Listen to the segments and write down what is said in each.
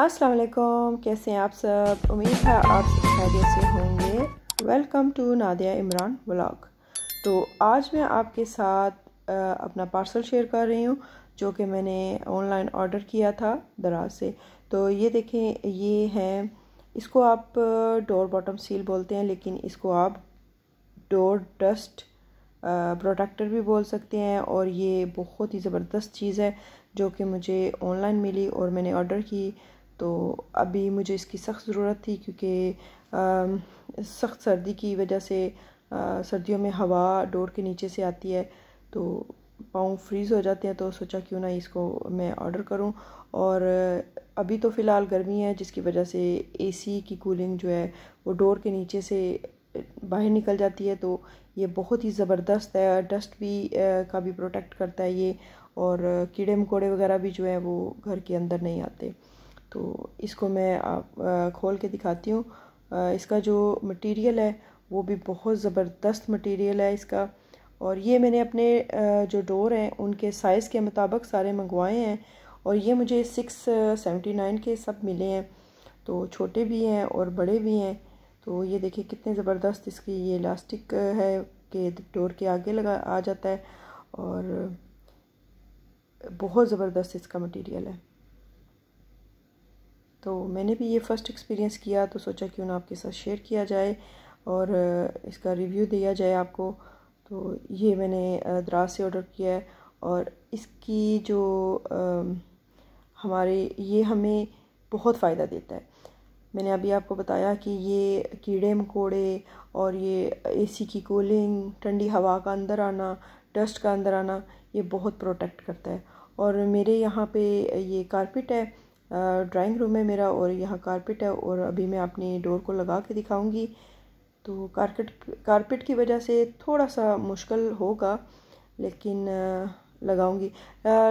अस्सलाम वालेकुम कैसे हैं आप सब उम्मीद है आप सब खैरियत से होंगे welcome to Nadia Imran vlog तो आज मैं आपके साथ अपना पार्सल शेयर कर रही हूँ जो कि मैंने ऑनलाइन ऑर्डर किया था दराज से तो ये देखें ये है इसको आप डोर बॉटम सील बोलते हैं लेकिन इसको आप डोर डस्ट प्रोटेक्टर भी बोल सकते हैं और ये बहुत ही ज़बरदस्त चीज़ है जो कि मुझे ऑनलाइन मिली और मैंने ऑर्डर की तो अभी मुझे इसकी सख्त ज़रूरत थी क्योंकि सख्त सर्दी की वजह से सर्दियों में हवा डोर के नीचे से आती है तो पाँव फ्रीज़ हो जाते हैं तो सोचा क्यों ना इसको मैं ऑर्डर करूं और अभी तो फ़िलहाल गर्मी है जिसकी वजह से एसी की कूलिंग जो है वो डोर के नीचे से बाहर निकल जाती है तो ये बहुत ही ज़बरदस्त है डस्ट भी का भी प्रोटेक्ट करता है ये और कीड़े मकोड़े वगैरह भी जो है वो घर के अंदर नहीं आते तो इसको मैं आप खोल के दिखाती हूँ इसका जो मटेरियल है वो भी बहुत ज़बरदस्त मटेरियल है इसका और ये मैंने अपने जो डोर हैं उनके साइज़ के मुताबिक सारे मंगवाए हैं और ये मुझे सिक्स सेवेंटी नाइन के सब मिले हैं तो छोटे भी हैं और बड़े भी हैं तो ये देखिए कितने ज़बरदस्त इसकी ये इलास्टिक है कि डोर के आगे लगा आ जाता है और बहुत ज़बरदस्त इसका मटेरियल है तो मैंने भी ये फ़र्स्ट एक्सपीरियंस किया तो सोचा क्यों ना आपके साथ शेयर किया जाए और इसका रिव्यू दिया जाए आपको तो ये मैंने द्रास से ऑर्डर किया है और इसकी जो हमारे ये हमें बहुत फ़ायदा देता है मैंने अभी आपको बताया कि ये कीड़े मकोड़े और ये एसी की कूलिंग ठंडी हवा का अंदर आना डस्ट का अंदर आना ये बहुत प्रोटेक्ट करता है और मेरे यहाँ पे ये कारपेट है ड्राइंग रूम है मेरा और यहाँ कारपेट है और अभी मैं अपनी डोर को लगा के दिखाऊंगी तो कारपेट कारपेट की वजह से थोड़ा सा मुश्किल होगा लेकिन लगाऊंगी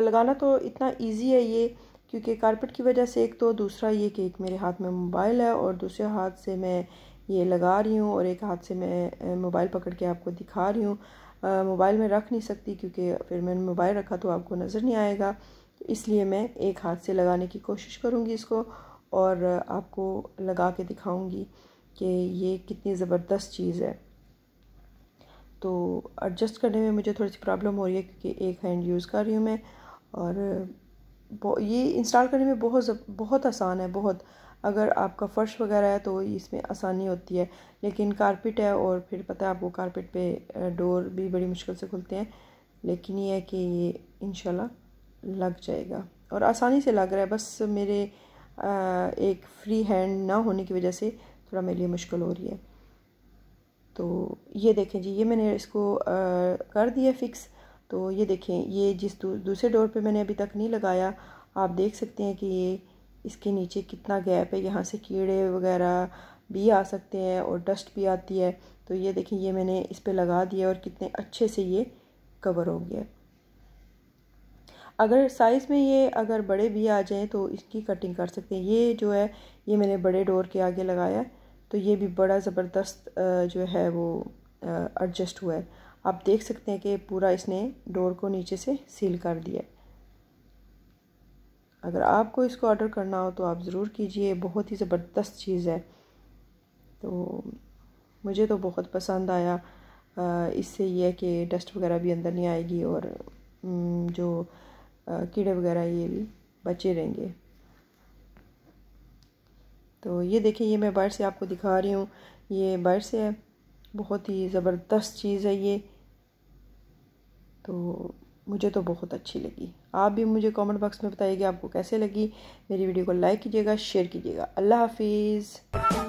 लगाना तो इतना इजी है ये क्योंकि कारपेट की वजह से एक तो दूसरा ये कि एक मेरे हाथ में मोबाइल है और दूसरे हाथ से मैं ये लगा रही हूँ और एक हाथ से मैं मोबाइल पकड़ के आपको दिखा रही हूँ मोबाइल में रख नहीं सकती क्योंकि फिर मैंने मोबाइल रखा तो आपको नज़र नहीं आएगा इसलिए मैं एक हाथ से लगाने की कोशिश करूँगी इसको और आपको लगा के दिखाऊँगी कि ये कितनी ज़बरदस्त चीज़ है तो एडजस्ट करने में मुझे थोड़ी सी प्रॉब्लम हो रही है क्योंकि एक हैंड यूज़ कर रही हूँ मैं और ये इंस्टॉल करने में बहुत बहुत आसान है बहुत अगर आपका फ़र्श वगैरह है तो इसमें आसानी होती है लेकिन कारपेट है और फिर पता है आपको कारपेट पे डोर भी बड़ी मुश्किल से खुलते हैं लेकिन ये है कि ये इनशाला लग जाएगा और आसानी से लग रहा है बस मेरे एक फ्री हैंड ना होने की वजह से थोड़ा मेरे लिए मुश्किल हो रही है तो ये देखें जी ये मैंने इसको कर दिया फिक्स तो ये देखें ये जिस दूसरे डोर पे मैंने अभी तक नहीं लगाया आप देख सकते हैं कि ये इसके नीचे कितना गैप है यहाँ से कीड़े वगैरह भी आ सकते हैं और डस्ट भी आती है तो ये देखें ये मैंने इस पर लगा दिया और कितने अच्छे से ये कवर हो गया अगर साइज़ में ये अगर बड़े भी आ जाएँ तो इसकी कटिंग कर सकते हैं ये जो है ये मैंने बड़े डोर के आगे लगाया तो ये भी बड़ा ज़बरदस्त जो है वो एडजस्ट हुआ है आप देख सकते हैं कि पूरा इसने डोर को नीचे से सील कर दिया है अगर आपको इसको ऑर्डर करना हो तो आप ज़रूर कीजिए बहुत ही ज़बरदस्त चीज़ है तो मुझे तो बहुत पसंद आया इससे यह कि डस्ट वगैरह भी अंदर नहीं आएगी और जो कीड़े वगैरह ये भी बचे रहेंगे तो ये देखिए ये मैं बाहर से आपको दिखा रही हूँ ये बाहर से है बहुत ही ज़बरदस्त चीज़ है ये तो मुझे तो बहुत अच्छी लगी आप भी मुझे कमेंट बॉक्स में बताइएगा आपको कैसे लगी मेरी वीडियो को लाइक कीजिएगा शेयर कीजिएगा अल्लाह हाफिज़